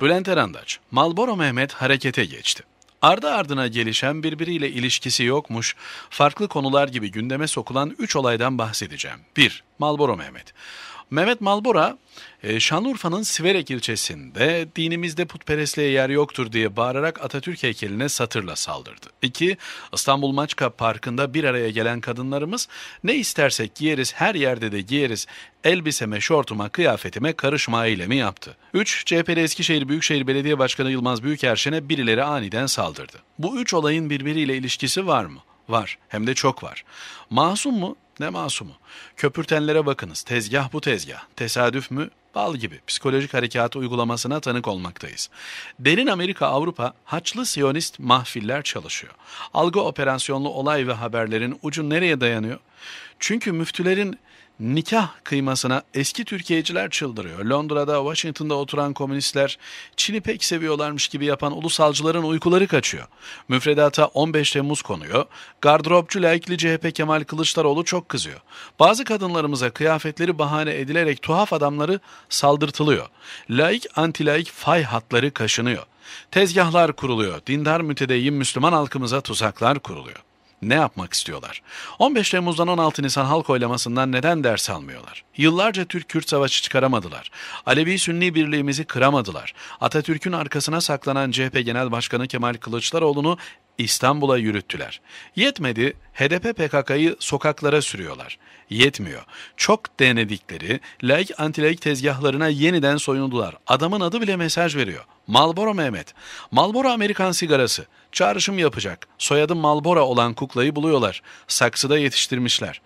Bülent Arandaç, Malboro Mehmet harekete geçti. Ardı ardına gelişen birbiriyle ilişkisi yokmuş, farklı konular gibi gündeme sokulan 3 olaydan bahsedeceğim. 1. Malboro Mehmet. Mehmet Malbora e, Şanlıurfa'nın Siverek ilçesinde dinimizde putperestliğe yer yoktur diye bağırarak Atatürk heykeline satırla saldırdı. 2. İstanbul Maçka Parkı'nda bir araya gelen kadınlarımız ne istersek giyeriz her yerde de giyeriz elbiseme şortuma kıyafetime karışma eylemi yaptı. 3. CHP'li Eskişehir Büyükşehir Belediye Başkanı Yılmaz Büyükerşen'e birileri aniden saldırdı. Bu üç olayın birbiriyle ilişkisi var mı? Var. Hem de çok var. Masum mu? Ne masumu? Köpürtenlere bakınız. Tezgah bu tezgah. Tesadüf mü? Bal gibi psikolojik harekatı uygulamasına tanık olmaktayız. Derin Amerika Avrupa haçlı siyonist mahfiller çalışıyor. Algı operasyonlu olay ve haberlerin ucu nereye dayanıyor? Çünkü müftülerin nikah kıymasına eski Türkiyeciler çıldırıyor. Londra'da, Washington'da oturan komünistler Çin'i pek seviyorlarmış gibi yapan ulusalcıların uykuları kaçıyor. Müfredata 15 Temmuz konuyor. Gardıropçu laikli CHP Kemal Kılıçdaroğlu çok kızıyor. Bazı kadınlarımıza kıyafetleri bahane edilerek tuhaf adamları saldırtılıyor. Laik antilaik fay hatları kaşınıyor. Tezgahlar kuruluyor. Dindar mütedeyyin Müslüman halkımıza tuzaklar kuruluyor. Ne yapmak istiyorlar? 15 Temmuz'dan 16 Nisan halk oylamasından neden ders almıyorlar? Yıllarca Türk-Kürt savaşı çıkaramadılar. Alevi-Sünni birliğimizi kıramadılar. Atatürk'ün arkasına saklanan CHP Genel Başkanı Kemal Kılıçdaroğlu'nu İstanbul'a yürüttüler. Yetmedi, HDP PKK'yı sokaklara sürüyorlar. Yetmiyor. Çok denedikleri laik antilaik tezgahlarına yeniden soyundular. Adamın adı bile mesaj veriyor. Malboro Mehmet. Malboro Amerikan sigarası. Çağrışım yapacak. Soyadım Malboro olan kuklayı buluyorlar. Saksıda yetiştirmişler.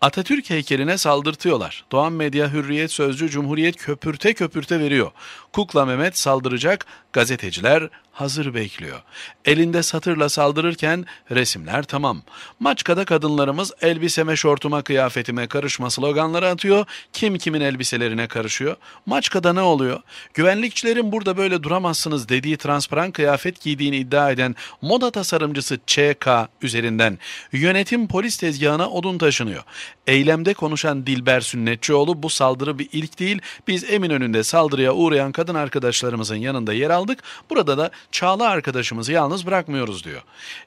Atatürk heykeline saldırtıyorlar. Doğan Medya Hürriyet Sözcü Cumhuriyet köpürte köpürte veriyor. Kukla Mehmet saldıracak, gazeteciler hazır bekliyor. Elinde satırla saldırırken resimler tamam. Maçkada kadınlarımız elbiseme şortuma kıyafetime karışma sloganları atıyor. Kim kimin elbiselerine karışıyor. Maçkada ne oluyor? Güvenlikçilerin burada böyle duramazsınız dediği transparan kıyafet giydiğini iddia eden moda tasarımcısı ÇK üzerinden yönetim polis tezgahına odun taşınıyor. Eylemde konuşan Dilber Sünnetçioğlu bu saldırı bir ilk değil. Biz Eminönü'nde saldırıya uğrayan kadın arkadaşlarımızın yanında yer aldık. Burada da Çağla arkadaşımızı yalnız bırakmıyoruz diyor.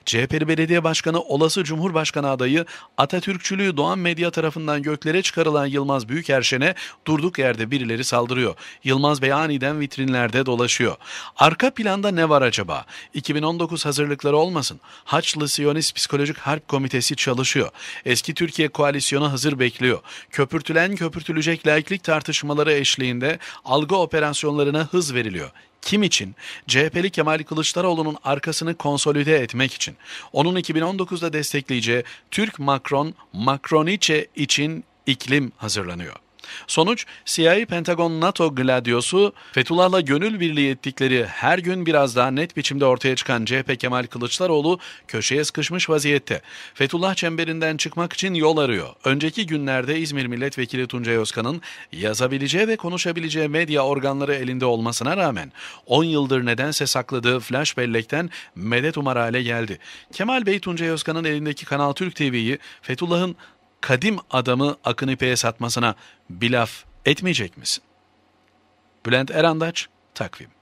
CHP'li belediye başkanı olası Cumhurbaşkanı adayı Atatürkçülüğü Doğan Medya tarafından göklere çıkarılan Yılmaz Büyükerşen'e durduk yerde birileri saldırıyor. Yılmaz Bey aniden vitrinlerde dolaşıyor. Arka planda ne var acaba? 2019 hazırlıkları olmasın. Haçlı Siyonist Psikolojik Harp Komitesi çalışıyor. Eski Türkiye koalisyonu hazır bekliyor. Köpürtülen köpürtülecek laiklik tartışmaları eşliğinde algı operasyonlarına hız veriliyor kim için? CHP'li Kemal Kılıçdaroğlu'nun arkasını konsolide etmek için. Onun 2019'da destekleyeceği Türk Macron, Macroniçe için iklim hazırlanıyor. Sonuç siyahi Pentagon NATO gladiyosu, Fethullah'la gönül birliği ettikleri her gün biraz daha net biçimde ortaya çıkan CHP Kemal Kılıçdaroğlu köşeye sıkışmış vaziyette. Fethullah çemberinden çıkmak için yol arıyor. Önceki günlerde İzmir Milletvekili Tuncay Özkan'ın yazabileceği ve konuşabileceği medya organları elinde olmasına rağmen 10 yıldır nedense sakladığı flash bellekten medet umar hale geldi. Kemal Bey Tuncay Özkan'ın elindeki Kanal Türk TV'yi Fethullah'ın kadim adamı akın ipeye satmasına bir laf etmeyecek misin? Bülent Erandaç, Takvim